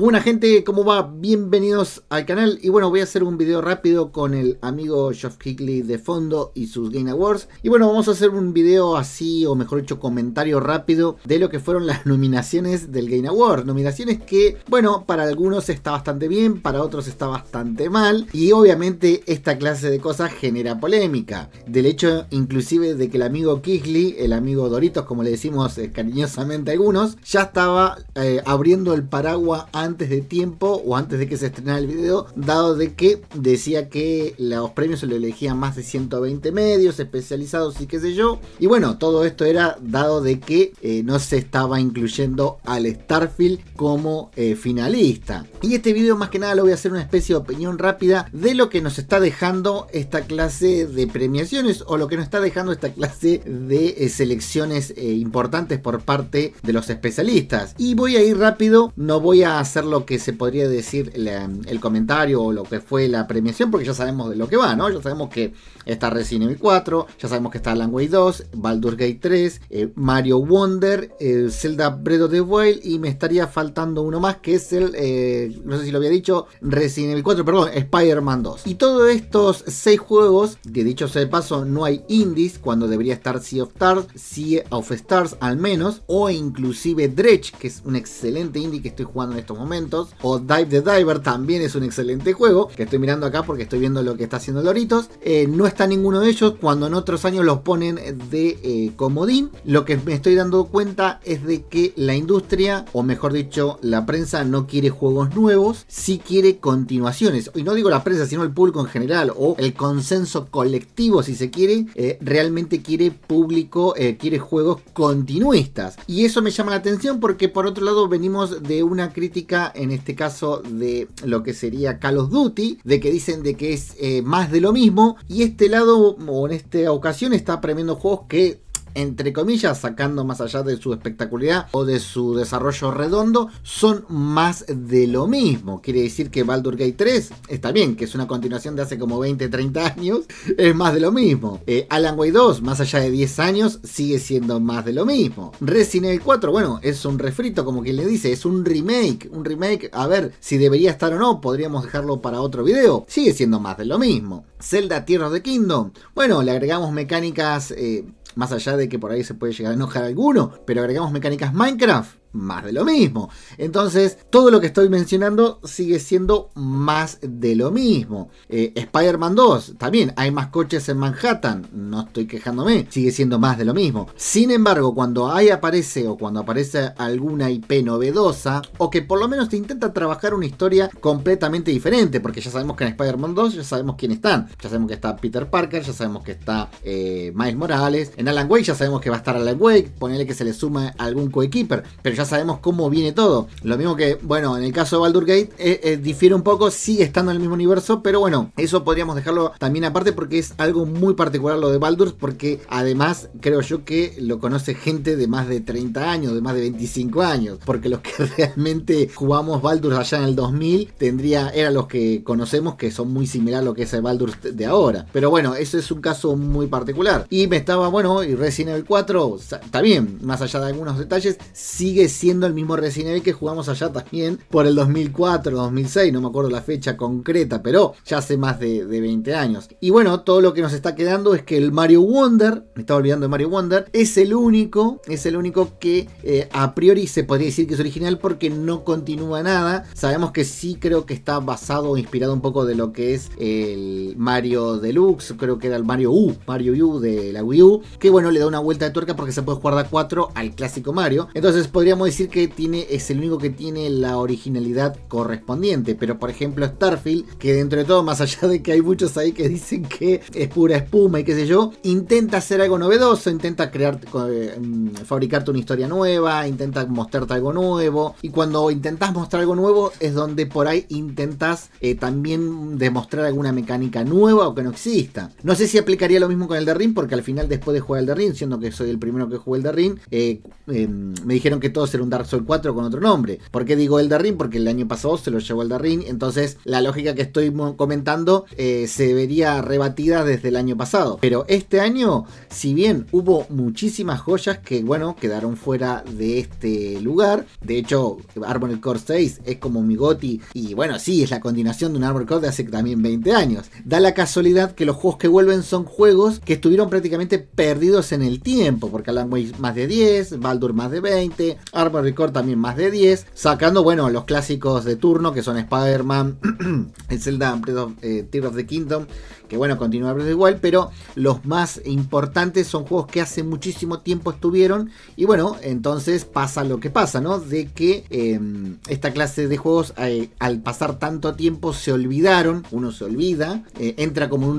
Buena gente, ¿cómo va? Bienvenidos al canal y bueno, voy a hacer un video rápido con el amigo Geoff Kigley de fondo y sus Game Awards y bueno, vamos a hacer un video así o mejor dicho comentario rápido de lo que fueron las nominaciones del Game Award, nominaciones que bueno, para algunos está bastante bien, para otros está bastante mal y obviamente esta clase de cosas genera polémica, del hecho inclusive de que el amigo Kigley, el amigo Doritos como le decimos eh, cariñosamente a algunos, ya estaba eh, abriendo el paraguas antes antes de tiempo o antes de que se estrenara el video, dado de que decía que los premios se lo elegían más de 120 medios especializados y qué sé yo. Y bueno, todo esto era dado de que eh, no se estaba incluyendo al Starfield como eh, finalista. Y este video más que nada lo voy a hacer una especie de opinión rápida de lo que nos está dejando esta clase de premiaciones o lo que nos está dejando esta clase de eh, selecciones importantes por parte de los especialistas. Y voy a ir rápido, no voy a hacer lo que se podría decir el comentario o lo que fue la premiación, porque ya sabemos de lo que va, ¿no? Ya sabemos que está Resident Evil 4, ya sabemos que está Langway 2, Baldur's Gate 3, eh, Mario Wonder, Zelda Breath of the Wild y me estaría faltando uno más que es el, eh, no sé si lo había dicho, Resident Evil 4, perdón, Spider-Man 2. Y todos estos 6 juegos, de dicho sea de paso, no hay indies cuando debería estar Sea of Stars, Sea of Stars al menos, o inclusive Dredge, que es un excelente indie que estoy jugando en estos momentos, o the Diver también es un excelente juego, que estoy mirando acá porque estoy viendo lo que está haciendo Loritos. Eh, no está ninguno de ellos cuando en otros años los ponen de eh, comodín. Lo que me estoy dando cuenta es de que la industria, o mejor dicho, la prensa no quiere juegos nuevos, si quiere continuaciones. Y no digo la prensa, sino el público en general, o el consenso colectivo, si se quiere, eh, realmente quiere público, quiere juegos continuistas. Y eso me llama la atención porque por otro lado venimos de una crítica, en este caso, de lo que sería Call of Duty, de que dicen de que es eh, más de lo mismo. Y este lado, o en esta ocasión, está premiando juegos que entre comillas, sacando más allá de su espectacularidad o de su desarrollo redondo, son más de lo mismo. Quiere decir que Baldur Gate 3 está bien, que es una continuación de hace como 20, 30 años, es más de lo mismo. Eh, Alan Way 2, más allá de 10 años, sigue siendo más de lo mismo. Resident Evil 4, bueno, es un refrito, como quien le dice, es un remake. Un remake, a ver si debería estar o no, podríamos dejarlo para otro video. Sigue siendo más de lo mismo. Zelda Tierra de Kingdom, bueno, le agregamos mecánicas eh, más allá de que por ahí se puede llegar a enojar alguno, pero agregamos mecánicas Minecraft más de lo mismo. Entonces, todo lo que estoy mencionando sigue siendo más de lo mismo. Eh, Spider-Man 2, también hay más coches en Manhattan, no estoy quejándome, sigue siendo más de lo mismo. Sin embargo, cuando ahí aparece o cuando aparece alguna IP novedosa, o que por lo menos te intenta trabajar una historia completamente diferente, porque ya sabemos que en Spider-Man 2 ya sabemos quién están, ya sabemos que está Peter Parker, ya sabemos que está eh, Miles Morales, en Alan Wake ya sabemos que va a estar Alan Wake, ponele que se le suma algún coequiper, pero ya sabemos cómo viene todo. Lo mismo que, bueno, en el caso de Baldur Gate eh, eh, difiere un poco, sigue estando en el mismo universo, pero bueno, eso podríamos dejarlo también aparte porque es algo muy particular lo de Baldur, porque además creo yo que lo conoce gente de más de 30 años, de más de 25 años, porque los que realmente jugamos Baldur allá en el 2000 tendría, eran los que conocemos que son muy similar a lo que es el Baldur de ahora. Pero bueno, eso es un caso muy particular. Y me estaba, bueno, y Resident Evil 4, está bien, más allá de algunos detalles, sigue siendo el mismo Resident Evil que jugamos allá también por el 2004, 2006, no me acuerdo la fecha concreta, pero ya hace más de, 20 años. Y bueno, todo lo que nos está quedando es que el Mario Wonder, me estaba olvidando de Mario Wonder, es el único, es el único que eh, a priori se podría decir que es original porque no continúa nada. Sabemos que sí creo que está basado o inspirado un poco de lo que es el Mario Deluxe, creo que era el Mario U, Mario U de la Wii U, que bueno, le da una vuelta de tuerca porque se puede jugar de 4 al clásico Mario. Entonces podríamos decir que tiene, es el único que tiene la originalidad correspondiente. Pero por ejemplo Starfield, que dentro de todo, más allá de que hay muchos ahí que dicen que es pura espuma y qué sé yo, intenta hacer algo novedoso, intenta crear, eh, mm, fabricarte una historia nueva, intenta mostrarte algo nuevo. Y cuando intentas mostrar algo nuevo es donde por ahí intentas eh, también demostrar alguna mecánica nueva o que no exista. No sé si aplicaría lo mismo con el de Ring, porque al final después de jugar el de Ring, siendo que soy el primero que jugué el de Ring, eh, em, me dijeron que todos ser un Dark Souls 4 con otro nombre. ¿Por qué digo el Ring? Porque el año pasado se lo llevó el Ring, entonces la lógica que estoy comentando eh, se vería rebatida desde el año pasado. Pero este año, si bien hubo muchísimas joyas que, bueno, quedaron fuera de este lugar, de hecho, Armored Core 6 es como mi goti y bueno, sí, es la continuación de un Armored Core de hace también 20 años. Da la casualidad que los juegos que vuelven son juegos que estuvieron prácticamente perdidos en el tiempo, porque Alan Way más de 10, Baldur más de 20, Armor Record también más de 10. Sacando, bueno, los clásicos de turno que son Spider-Man, Zelda Breath eh, of, the Kingdom, que bueno, continúa igual, pero los más importantes son juegos que hace muchísimo tiempo estuvieron. Y bueno, entonces pasa lo que pasa, ¿no? De que em, esta clase de juegos, eh, al pasar tanto tiempo, se olvidaron, uno se olvida, eh, entra como un,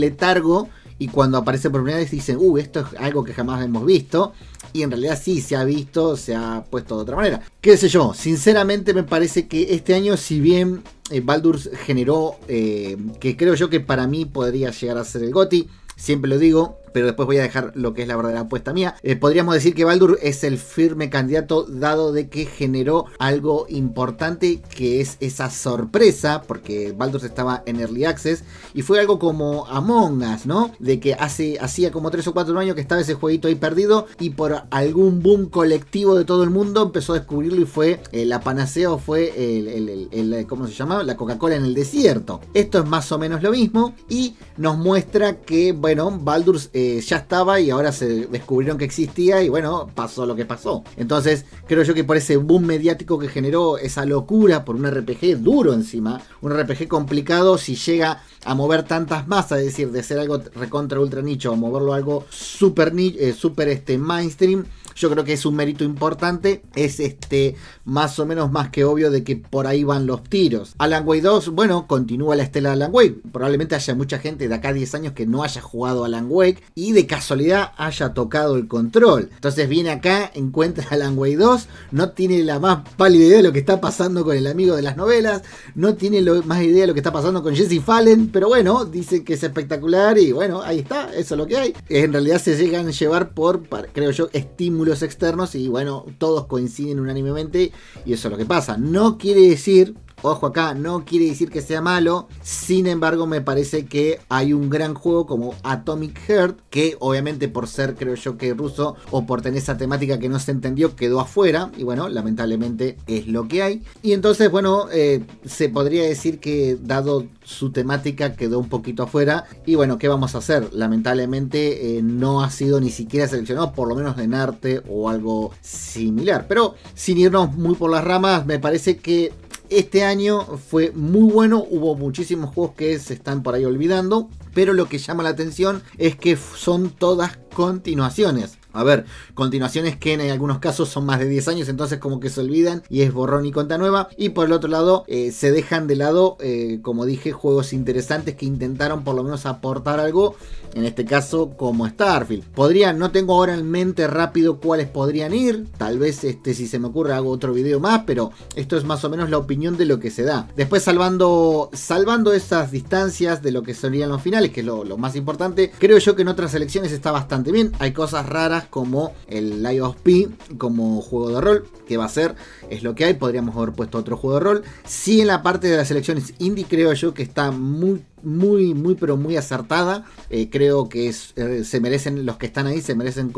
letargo y cuando aparece por primera vez dicen, uh, esto es algo que jamás hemos visto y en realidad sí se ha visto, se ha puesto de otra manera. Qué sé yo, sinceramente me parece que este año, si bien eh, Baldur generó, eh, que creo yo que para mí podría llegar a ser el GOTI, siempre lo digo, pero después voy a dejar lo que es la verdadera apuesta mía. Eh, podríamos decir que Baldur es el firme candidato dado de que generó algo importante que es esa sorpresa, porque Baldur estaba en Early Access y fue algo como Among Us, ¿no? De que hace, hacía como 3 o 4 años que estaba ese jueguito ahí perdido y por algún boom colectivo de todo el mundo empezó a descubrirlo y fue eh, la panacea o fue el, ¿cómo se llamaba? La Coca-Cola en el desierto. Esto es más o menos lo mismo y nos muestra que, bueno, Baldur... Eh, eh, ya estaba y ahora se descubrieron que existía y bueno, pasó lo que pasó. Entonces, creo yo que por ese boom mediático que generó esa locura por un RPG duro encima, un RPG complicado, si llega a mover tantas masas, es decir, de ser algo recontra ultra nicho a moverlo a algo super, eh, super este, mainstream, yo creo que es un mérito importante. Es este más o menos más que obvio de que por ahí van los tiros. Alan Wake 2, bueno, continúa la estela de Alan Wake. Probablemente haya mucha gente de acá a 10 años que no haya jugado Alan Wake y de casualidad haya tocado el control. Entonces viene acá, encuentra Alan Wake 2, no tiene la más pálida idea de lo que está pasando con el amigo de las novelas, no tiene lo, más idea de lo que está pasando con Jesse Fallen, pero bueno, dicen que es espectacular y bueno, ahí está, eso es lo que hay. En realidad se llegan a llevar por, creo yo, estímulo externos y bueno, todos coinciden unánimemente y eso es lo que pasa. No quiere decir Ojo acá, no quiere decir que sea malo. Sin embargo, me parece que hay un gran juego como Atomic Heart, que obviamente por ser, creo yo, que ruso o por tener esa temática que no se entendió, quedó afuera. Y bueno, lamentablemente es lo que hay. Y entonces, bueno, eh, se podría decir que dado su temática quedó un poquito afuera. Y bueno, ¿qué vamos a hacer? Lamentablemente eh, no ha sido ni siquiera seleccionado, por lo menos en arte o algo similar. Pero sin irnos muy por las ramas, me parece que este año fue muy bueno, hubo muchísimos juegos que se están por ahí olvidando, pero lo que llama la atención es que son todas continuaciones. A ver, continuaciones que en algunos casos son más de 10 años, entonces como que se olvidan y es borrón y cuenta nueva. Y por el otro lado, eh, se dejan de lado, eh, como dije, juegos interesantes que intentaron por lo menos aportar algo en este caso como Starfield. Podría, no tengo ahora en mente rápido cuáles podrían ir, tal vez este si se me ocurre hago otro video más, pero esto es más o menos la opinión de lo que se da. Después salvando, salvando esas distancias de lo que serían los finales, que es lo, más importante, creo yo que en otras selecciones está bastante bien. Hay cosas raras como el Live of P como juego de rol, que va a ser, es lo que hay, podríamos haber puesto otro juego de rol. Sí en la parte de las elecciones indie creo yo que está muy muy, muy, pero muy acertada. Eh, creo que eh, se merecen, los que están ahí, se merecen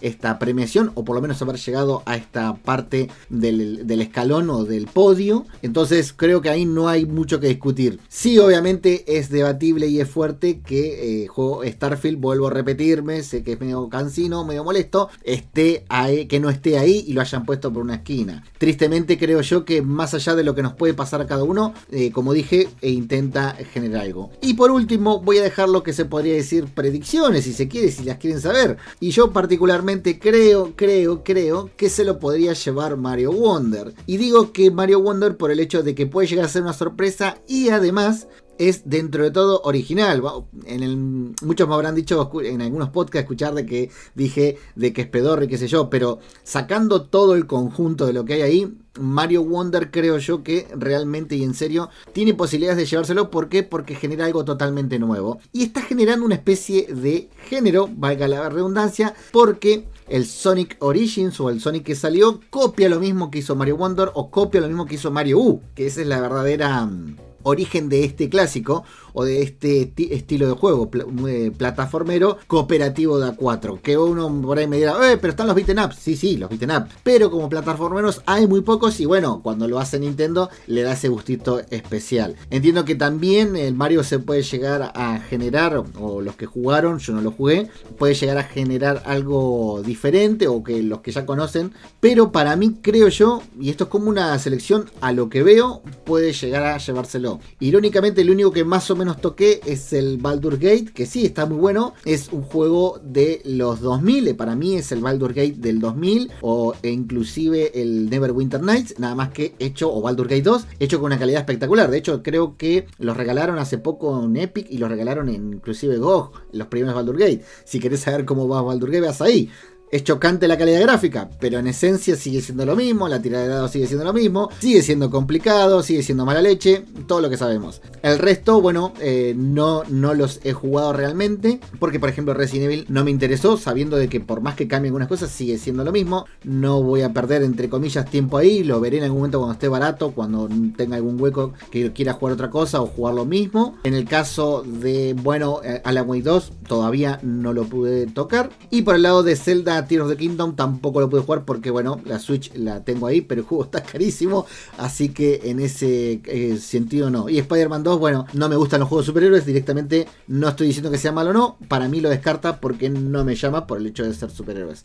esta premiación, o por lo menos haber llegado a esta parte del, escalón o del podio. Entonces creo que ahí no hay mucho que discutir. Sí, obviamente es debatible y es fuerte que eh, juego Starfield, vuelvo a repetirme, sé que es medio cansino, medio molesto, esté que no esté ahí y lo hayan puesto por una esquina. Tristemente creo yo que más allá de lo que nos puede pasar a cada uno, como dije, e intenta generar algo. Y por último, voy a dejar lo que se podría decir predicciones, si se quiere, si las quieren saber. Y yo particularmente creo, creo, creo que se lo podría llevar Mario Wonder. Y digo que Mario Wonder por el hecho de que puede llegar a ser una sorpresa y además es dentro de todo original. En el, muchos me habrán dicho en algunos podcasts escuchar de que dije de que es y qué sé yo, pero sacando todo el conjunto de lo que hay ahí, Mario Wonder creo yo que realmente y en serio tiene posibilidades de llevárselo. ¿Por qué? Porque genera algo totalmente nuevo. Y está generando una especie de género, valga la redundancia, porque el Sonic Origins o el Sonic que salió copia lo mismo que hizo Mario Wonder o copia lo mismo que hizo Mario U, que esa es la verdadera mm, origen de este clásico o de este estilo de juego eh, plataformero cooperativo de A4. Que uno por ahí me dirá, eh, pero están los beaten up. Sí, sí, los beaten up. Pero como plataformeros hay muy pocos y bueno, cuando lo hace Nintendo le da ese gustito especial. Entiendo que también el Mario se puede llegar a generar, o los que jugaron, yo no lo jugué, puede llegar a generar algo diferente o que los que ya conocen. Pero para mí creo yo, y esto es como una selección a lo que veo, puede llegar a llevárselo Irónicamente, el único que más o menos toqué es el Baldur Gate, que sí, está muy bueno. Es un juego de los 2000, eh, para mí es el Baldur Gate del 2000 o e inclusive el Neverwinter Nights, nada más que hecho, o Baldur Gate 2, hecho con una calidad espectacular. De hecho, creo que los regalaron hace poco en Epic y los regalaron en, inclusive GOG, los primeros Baldur Gate. Si querés saber cómo va Baldur Gate, vas ahí. Es chocante la calidad gráfica, pero en esencia sigue siendo lo mismo, la tirada de dados sigue siendo lo mismo, sigue siendo complicado, sigue siendo mala leche, todo lo que sabemos. El resto, bueno, eh, no, no los he jugado realmente, porque por ejemplo Resident Evil no me interesó, sabiendo de que por más que cambien algunas cosas, sigue siendo lo mismo. No voy a perder, entre comillas, tiempo ahí, lo veré en algún momento cuando esté barato, cuando tenga algún hueco que quiera jugar otra cosa o jugar lo mismo. En el caso de, bueno, eh, Alan Wake 2, todavía no lo pude tocar. Y por el lado de Zelda Tears of the Kingdom tampoco lo pude jugar porque, bueno, la Switch la tengo ahí, pero el juego está carísimo. Así que en ese eh, sentido no. Y Spider-Man 2, bueno, no me gustan los juegos superhéroes. Directamente no estoy diciendo que sea malo o no. Para mí lo descarta porque no me llama por el hecho de ser superhéroes.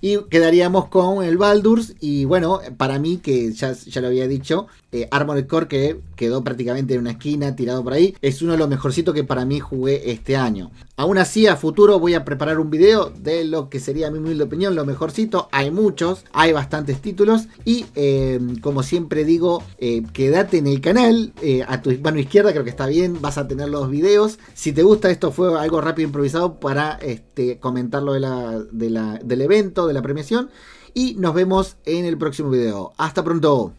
Y quedaríamos con el Baldur's. Y bueno, para mí, que ya, lo había dicho, eh, Armored Core que quedó prácticamente en una esquina tirado por ahí. Es uno de los mejorcitos que para mí jugué este año. Aún así, a futuro voy a preparar un video de lo que sería mi humilde opinión, lo mejorcito. Hay muchos, hay bastantes títulos. Y eh, como siempre digo, eh, quédate en el canal. a tu mano izquierda creo que está bien. Vas a tener los videos. Si te gusta, esto fue algo rápido improvisado para este, comentar del evento de la premiación y nos vemos en el próximo video. Hasta pronto.